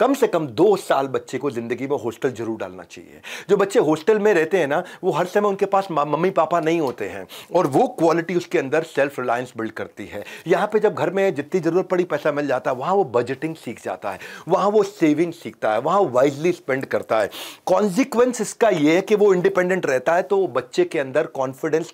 कम से कम दो साल बच्चे को ज़िंदगी में हॉस्टल जरूर डालना चाहिए जो बच्चे हॉस्टल में रहते हैं ना वो हर समय उनके पास मम्मी पापा नहीं होते हैं और वो क्वालिटी उसके अंदर सेल्फ रिलायंस बिल्ड करती है यहाँ पे जब घर में जितनी ज़रूरत पड़ी पैसा मिल जाता है वहाँ वो बजटिंग सीख जाता है वहाँ वो सेविंग सीखता है वहाँ वाइजली स्पेंड करता है कॉन्सिक्वेंस इसका ये है कि वो इंडिपेंडेंट रहता है तो बच्चे के अंदर कॉन्फिडेंस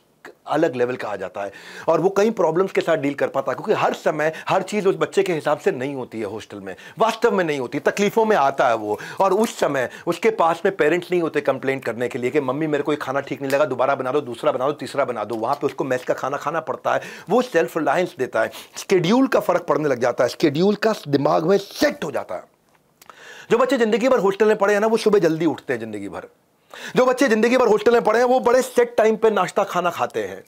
अलग लेवल का आ जाता है और वो कई प्रॉब्लम्स के साथ डील कर पाता है क्योंकि हर समय हर चीज़ उस बच्चे के हिसाब से नहीं होती है हॉस्टल में वास्तव में नहीं होती तकलीफ़ों में आता है वो और उस समय उसके पास में पेरेंट्स नहीं होते कंप्लेंट करने के लिए कि मम्मी मेरे को ये खाना ठीक नहीं लगा दोबारा बना दो दूसरा बना दो तीसरा बना दो वहाँ पर उसको मैथ का खाना खाना पड़ता है वो सेल्फ रिलायंस देता है स्केड्यूल का फ़र्क पड़ने लग जाता है स्केड्यूल का दिमाग में सेट हो जाता है जो बच्चे ज़िंदगी भर हॉस्टल में पड़े हैं ना वो सुबह जल्दी उठते हैं ज़िंदगी भर जो बच्चे जिंदगी भर हॉस्टल में पढ़े हैं वो बड़े सेट टाइम पे नाश्ता खाना खाते हैं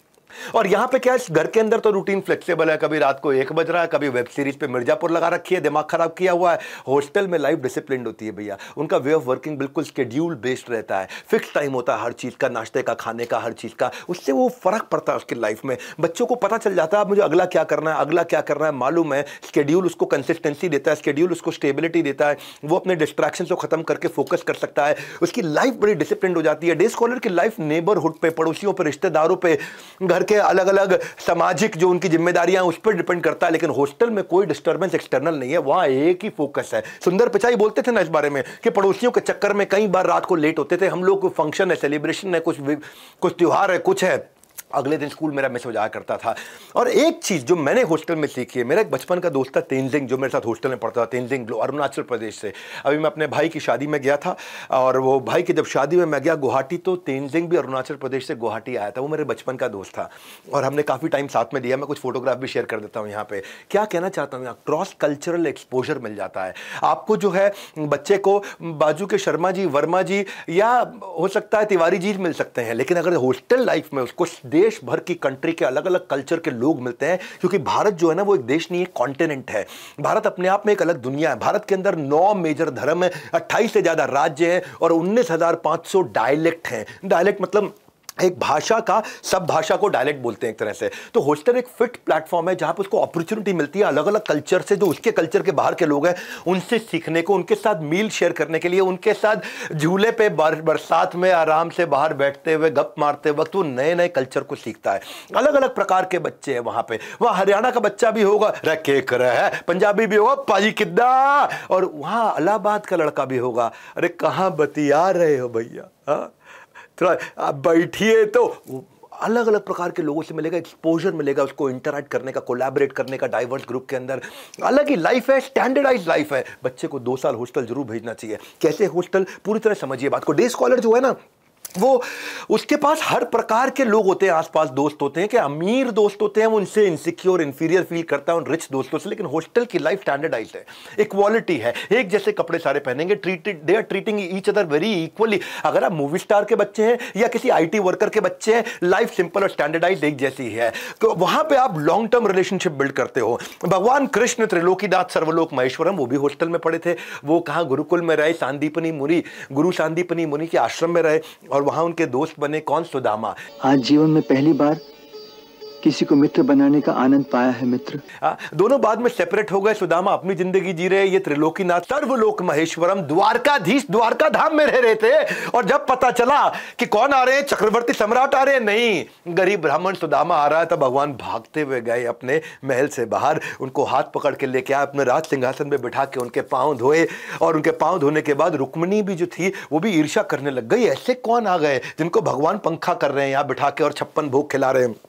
और यहां पे क्या घर के अंदर तो रूटीन फ्लेक्सिबल है कभी रात को एक बज रहा है कभी वेब सीरीज पे मिर्जापुर लगा रखी है दिमाग खराब किया हुआ है हॉस्टल में लाइफ डिसिप्लिन होती है भैया उनका वे ऑफ वर्किंग बिल्कुल स्केड्यूल बेस्ड रहता है फिक्स टाइम होता है हर चीज़ का नाश्ते का खाने का हर चीज़ का उससे वो फर्क पड़ता है उसकी लाइफ में बच्चों को पता चल जाता है अब मुझे अगला क्या करना है अगला क्या करना है मालूम है स्केड्यूल उसको कंसिस्टेंसी देता है स्केड्यूल उसको स्टेबिलिटी देता है वो अपने डिस्ट्रैक्शन को खत्म करके फोकस कर सकता है उसकी लाइफ बड़ी डिसिप्लिन हो जाती है डे स्कॉलर की लाइफ नेबरहुड पे पड़ोसियों पर रिश्तेदारों पर घर के अलग अलग सामाजिक जो उनकी जिम्मेदारियां उस पर डिपेंड करता है लेकिन हॉस्टल में कोई डिस्टर्बेंस एक्सटर्नल नहीं है वहां एक ही फोकस है सुंदर पिचाई बोलते थे ना इस बारे में कि पड़ोसियों के चक्कर में कई बार रात को लेट होते थे हम लोग फंक्शन है सेलिब्रेशन है कुछ कुछ त्यौहार है कुछ है अगले दिन स्कूल मेरा मिस हो जाया करता था और एक चीज़ जो मैंने हॉस्टल में सीखी है मेरा एक बचपन का दोस्त था तेंजिंग जो मेरे साथ हॉस्टल में पढ़ता था तेंजिंग अरुणाचल प्रदेश से अभी मैं अपने भाई की शादी में गया था और वो भाई की जब शादी में मैं गया गुवाहाटी तो तेंजिंग भी अरुणाचल प्रदेश से गुवाहाटी आया था वो मेरे बचपन का दोस्त था और हमने काफ़ी टाइम साथ में दिया मैं कुछ फोटोग्राफ भी शेयर कर देता हूँ यहाँ पर क्या कहना चाहता हूँ यहाँ क्रॉस कल्चरल एक्सपोजर मिल जाता है आपको जो है बच्चे को बाजू के शर्मा जी वर्मा जी या हो सकता है तिवारी जी मिल सकते हैं लेकिन अगर हॉस्टल लाइफ में उसको देश भर की कंट्री के अलग अलग कल्चर के लोग मिलते हैं क्योंकि भारत जो है ना वो एक देश नहीं है कॉन्टिनेंट है भारत अपने आप में एक अलग दुनिया है भारत के अंदर नौ मेजर धर्म है अट्ठाईस से ज़्यादा राज्य हैं और उन्नीस डायलेक्ट हैं डायलेक्ट मतलब एक भाषा का सब भाषा को डायलेक्ट बोलते हैं एक तरह से तो होस्टर एक फिट प्लेटफॉर्म है जहाँ पर उसको अपॉर्चुनिटी मिलती है अलग अलग कल्चर से जो उसके कल्चर के बाहर के लोग हैं उनसे सीखने को उनके साथ मील शेयर करने के लिए उनके साथ झूले पे बर, बरसात में आराम से बाहर बैठते हुए गप मारते वक्त वो नए नए कल्चर को सीखता है अलग अलग प्रकार के बच्चे हैं वहाँ पर वहाँ हरियाणा का बच्चा भी होगा रे है पंजाबी भी होगा पाजी किद्दा और वहाँ अलाहाबाद का लड़का भी होगा अरे कहाँ बतिया रहे हो भैया हाँ थोड़ा आप बैठिए तो अलग अलग प्रकार के लोगों से मिलेगा एक्सपोजर मिलेगा उसको इंटरेक्ट करने का कोलैबोरेट करने का डाइवर्स ग्रुप के अंदर अलग ही लाइफ है स्टैंडर्डाइज लाइफ है बच्चे को दो साल हॉस्टल जरूर भेजना चाहिए कैसे हॉस्टल पूरी तरह समझिए बात को डे स्कॉलर जो है ना वो उसके पास हर प्रकार के लोग होते हैं आसपास दोस्त होते हैं कि अमीर दोस्त होते हैं वो उनसे इनसिक्योर इन्फीरियर फील करता है उन रिच दोस्तों से लेकिन हॉस्टल की लाइफ स्टैंडर्डाइज है इक्वालिटी है एक जैसे कपड़े सारे पहनेंगे treated they are treating each other very equally अगर आप मूवी स्टार के बच्चे हैं या किसी आई वर्कर के बच्चे हैं लाइफ सिंपल और स्टैंडर्डाइज एक जैसी है तो वहाँ पर आप लॉन्ग टर्म रिलेशनशिप बिल्ड करते हो भगवान कृष्ण त्रिलोकीनाथ सर्वलोक महेश्वरम वो भी हॉस्टल में पड़े थे वो कहाँ गुरुकुल में रहे सांदीपनी मुनि गुरु सांदीपनी मुनि के आश्रम में रहे और वहाँ उनके दोस्त बने कौन सुदामा आज जीवन में पहली बार किसी को मित्र बनाने का आनंद पाया है मित्र आ, हाँ, दोनों बाद में सेपरेट हो गए सुदामा अपनी जिंदगी जी रहे ये त्रिलोकीनाथ सर्वलोक महेश्वरम द्वारकाधीश द्वारका धाम में रह रहे थे और जब पता चला कि कौन आ रहे हैं चक्रवर्ती सम्राट आ रहे हैं नहीं गरीब ब्राह्मण सुदामा आ रहा था भगवान भागते हुए गए अपने महल से बाहर उनको हाथ पकड़ के लेके आए अपने राज सिंहासन में बिठा के उनके पाँव धोए और उनके पाँव धोने के बाद रुक्मणी भी जो थी वो भी ईर्षा करने लग गई ऐसे कौन आ गए जिनको भगवान पंखा कर रहे हैं यहाँ बैठा के और छप्पन भोग खिला रहे हैं